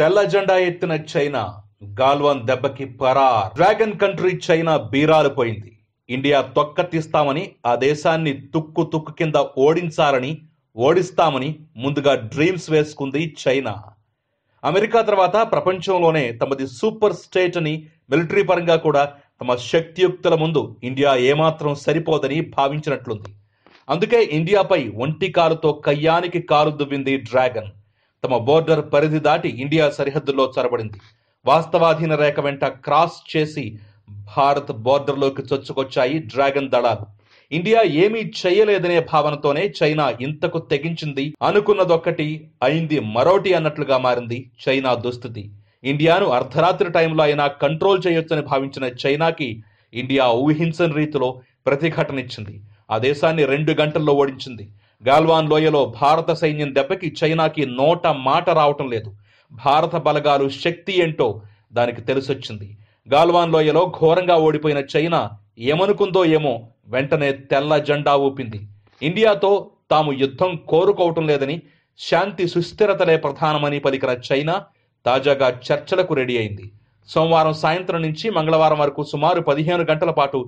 తెల్ల జెండా ఎత్తిన చైనా గాల్వాన్ దెబ్బకి పరార్ డ్రాగన్ కంట్రీ చైనా బీరాలిపోయింది ఇండియా తొక్క తీస్తామని ఆ దేశాన్ని తుక్కు తుక్కు కింద ఓడించాలని ఓడిస్తామని ముందుగా డ్రీమ్స్ వేసుకుంది చైనా అమెరికా తర్వాత ప్రపంచంలోనే తమది సూపర్ స్టేట్ అని మిలిటరీ పరంగా కూడా తమ శక్తియుక్తుల ముందు ఇండియా ఏమాత్రం సరిపోదని భావించినట్లుంది అందుకే ఇండియాపై ఒంటి కారుతో కయ్యానికి కారు దువ్వింది డ్రాగన్ తమ బోర్డర్ పరిధి దాటి ఇండియా సరిహద్దుల్లో చొరబడింది వాస్తవాధీన రేఖ వెంట క్రాస్ చేసి భారత్ బోర్డర్లోకి చొచ్చుకొచ్చాయి డ్రాగన్ దళాలు ఇండియా ఏమీ చేయలేదనే భావనతోనే చైనా ఇంతకు తెగించింది అనుకున్నదొక్కటి అయింది మరోటి అన్నట్లుగా మారింది చైనా దుస్థితి ఇండియాను అర్ధరాత్రి టైంలో అయినా కంట్రోల్ చేయొచ్చని భావించిన చైనాకి ఇండియా ఊహించని రీతిలో ప్రతిఘటనిచ్చింది ఆ దేశాన్ని రెండు గంటల్లో ఓడించింది గాల్వాన్ లోయలో భారత సైన్యం దెబ్బకి చైనాకి నోట మాట రావటం లేదు భారత బలగాలు శక్తి ఏంటో దానికి తెలిసొచ్చింది గాల్వాన్ లోయలో ఘోరంగా ఓడిపోయిన చైనా ఏమనుకుందో ఏమో వెంటనే తెల్ల జెండా ఊపింది ఇండియాతో తాము యుద్ధం కోరుకోవటం లేదని శాంతి సుస్థిరతలే ప్రధానమని పలికిన చైనా తాజాగా చర్చలకు రెడీ అయింది సోమవారం సాయంత్రం నుంచి మంగళవారం వరకు సుమారు పదిహేను గంటల పాటు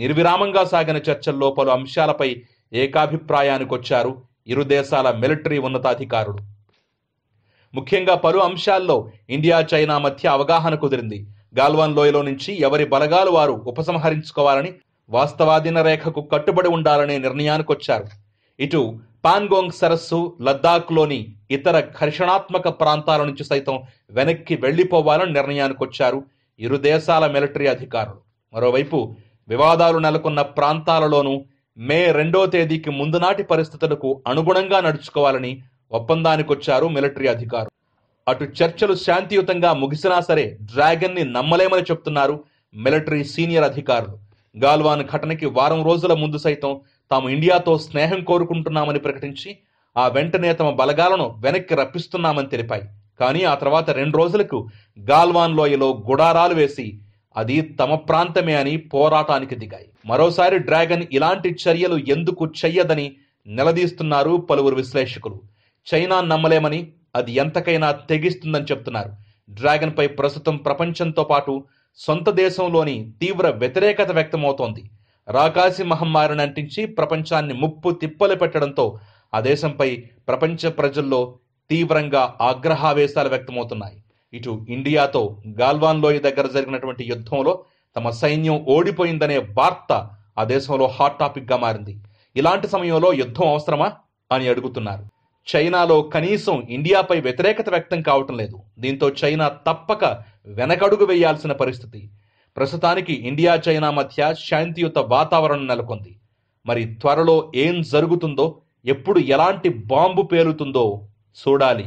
నిర్విరామంగా సాగిన చర్చల్లో పలు అంశాలపై ఏకాభిప్రాయానికొచ్చారు ఇరు దేశాల మిలిటరీ ఉన్నతాధికారులు ముఖ్యంగా పలు అంశాల్లో ఇండియా చైనా మధ్య అవగాహన కుదిరింది గాల్వాన్ లోయలో నుంచి ఎవరి బలగాలు వారు ఉపసంహరించుకోవాలని వాస్తవాధీన రేఖకు కట్టుబడి ఉండాలనే వచ్చారు ఇటు పాన్గోంగ్ సరస్సు లద్దాఖ్లోని ఇతర ఘర్షణాత్మక ప్రాంతాల నుంచి సైతం వెనక్కి వెళ్లిపోవాలని వచ్చారు ఇరు దేశాల మిలిటరీ అధికారులు మరోవైపు వివాదాలు నెలకొన్న ప్రాంతాలలోనూ మే రెండో తేదీకి ముందు నాటి పరిస్థితులకు అనుగుణంగా నడుచుకోవాలని ఒప్పందానికొచ్చారు మిలిటరీ అధికారులు అటు చర్చలు శాంతియుతంగా ముగిసినా సరే డ్రాగన్ ని నమ్మలేమని చెప్తున్నారు మిలిటరీ సీనియర్ అధికారులు గాల్వాన్ ఘటనకి వారం రోజుల ముందు సైతం తాము ఇండియాతో స్నేహం కోరుకుంటున్నామని ప్రకటించి ఆ వెంటనే తమ బలగాలను వెనక్కి రప్పిస్తున్నామని తెలిపాయి కానీ ఆ తర్వాత రెండు రోజులకు గాల్వాన్ లోయలో గుడారాలు వేసి అది తమ ప్రాంతమే అని పోరాటానికి దిగాయి మరోసారి డ్రాగన్ ఇలాంటి చర్యలు ఎందుకు చెయ్యదని నిలదీస్తున్నారు పలువురు విశ్లేషకులు చైనా నమ్మలేమని అది ఎంతకైనా తెగిస్తుందని చెప్తున్నారు డ్రాగన్ పై ప్రస్తుతం ప్రపంచంతో పాటు సొంత దేశంలోని తీవ్ర వ్యతిరేకత వ్యక్తమవుతోంది రాకాసి మహమ్మారిని అంటించి ప్రపంచాన్ని ముప్పు తిప్పలు పెట్టడంతో ఆ దేశంపై ప్రపంచ ప్రజల్లో తీవ్రంగా ఆగ్రహావేశాలు వ్యక్తమవుతున్నాయి ఇటు ఇండియాతో గాల్వాన్ లోయ దగ్గర జరిగినటువంటి యుద్ధంలో తమ సైన్యం ఓడిపోయిందనే వార్త ఆ దేశంలో హాట్ టాపిక్గా మారింది ఇలాంటి సమయంలో యుద్ధం అవసరమా అని అడుగుతున్నారు చైనాలో కనీసం ఇండియాపై వ్యతిరేకత వ్యక్తం కావటం లేదు దీంతో చైనా తప్పక వెనకడుగు వేయాల్సిన పరిస్థితి ప్రస్తుతానికి ఇండియా చైనా మధ్య శాంతియుత వాతావరణం నెలకొంది మరి త్వరలో ఏం జరుగుతుందో ఎప్పుడు ఎలాంటి బాంబు పేలుతుందో చూడాలి